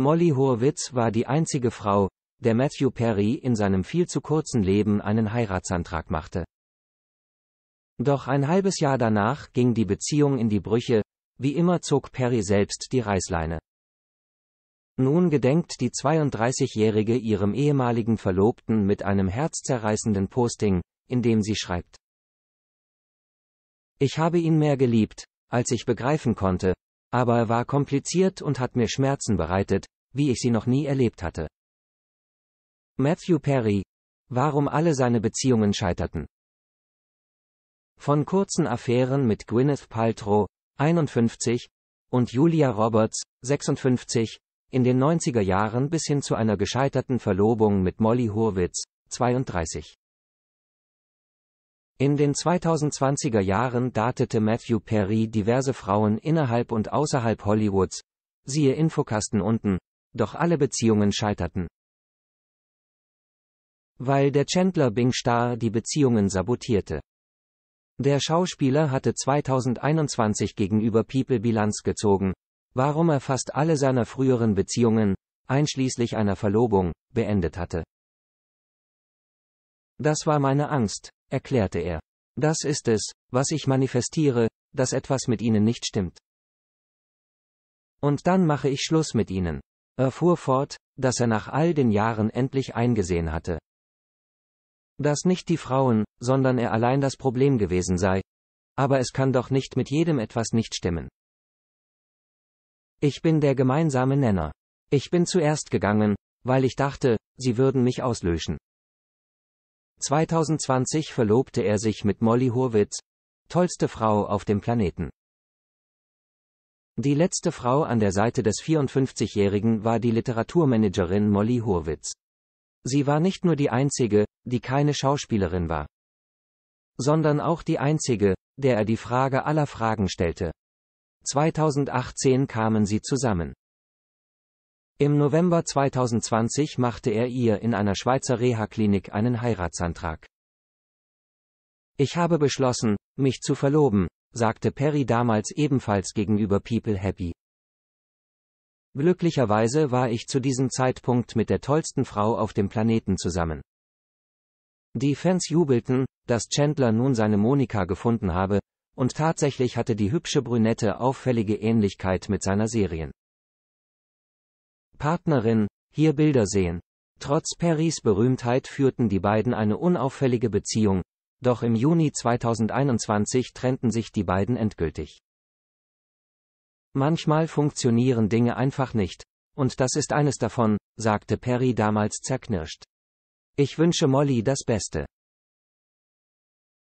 Molly Horwitz war die einzige Frau, der Matthew Perry in seinem viel zu kurzen Leben einen Heiratsantrag machte. Doch ein halbes Jahr danach ging die Beziehung in die Brüche, wie immer zog Perry selbst die Reißleine. Nun gedenkt die 32-Jährige ihrem ehemaligen Verlobten mit einem herzzerreißenden Posting, in dem sie schreibt. Ich habe ihn mehr geliebt, als ich begreifen konnte, aber war kompliziert und hat mir Schmerzen bereitet, wie ich sie noch nie erlebt hatte. Matthew Perry. Warum alle seine Beziehungen scheiterten. Von kurzen Affären mit Gwyneth Paltrow, 51, und Julia Roberts, 56, in den 90er Jahren bis hin zu einer gescheiterten Verlobung mit Molly Hurwitz, 32. In den 2020er Jahren datete Matthew Perry diverse Frauen innerhalb und außerhalb Hollywoods, siehe Infokasten unten, doch alle Beziehungen scheiterten. Weil der Chandler Bing Star die Beziehungen sabotierte. Der Schauspieler hatte 2021 gegenüber People Bilanz gezogen, warum er fast alle seiner früheren Beziehungen, einschließlich einer Verlobung, beendet hatte. Das war meine Angst, erklärte er. Das ist es, was ich manifestiere, dass etwas mit ihnen nicht stimmt. Und dann mache ich Schluss mit ihnen. Er fuhr fort, dass er nach all den Jahren endlich eingesehen hatte. Dass nicht die Frauen, sondern er allein das Problem gewesen sei. Aber es kann doch nicht mit jedem etwas nicht stimmen. Ich bin der gemeinsame Nenner. Ich bin zuerst gegangen, weil ich dachte, sie würden mich auslöschen. 2020 verlobte er sich mit Molly Hurwitz, tollste Frau auf dem Planeten. Die letzte Frau an der Seite des 54-Jährigen war die Literaturmanagerin Molly Hurwitz. Sie war nicht nur die einzige, die keine Schauspielerin war, sondern auch die einzige, der er die Frage aller Fragen stellte. 2018 kamen sie zusammen. Im November 2020 machte er ihr in einer Schweizer Reha-Klinik einen Heiratsantrag. Ich habe beschlossen, mich zu verloben, sagte Perry damals ebenfalls gegenüber People Happy. Glücklicherweise war ich zu diesem Zeitpunkt mit der tollsten Frau auf dem Planeten zusammen. Die Fans jubelten, dass Chandler nun seine Monika gefunden habe, und tatsächlich hatte die hübsche Brünette auffällige Ähnlichkeit mit seiner Serien. Partnerin, hier Bilder sehen. Trotz Perrys Berühmtheit führten die beiden eine unauffällige Beziehung, doch im Juni 2021 trennten sich die beiden endgültig. Manchmal funktionieren Dinge einfach nicht, und das ist eines davon, sagte Perry damals zerknirscht. Ich wünsche Molly das Beste.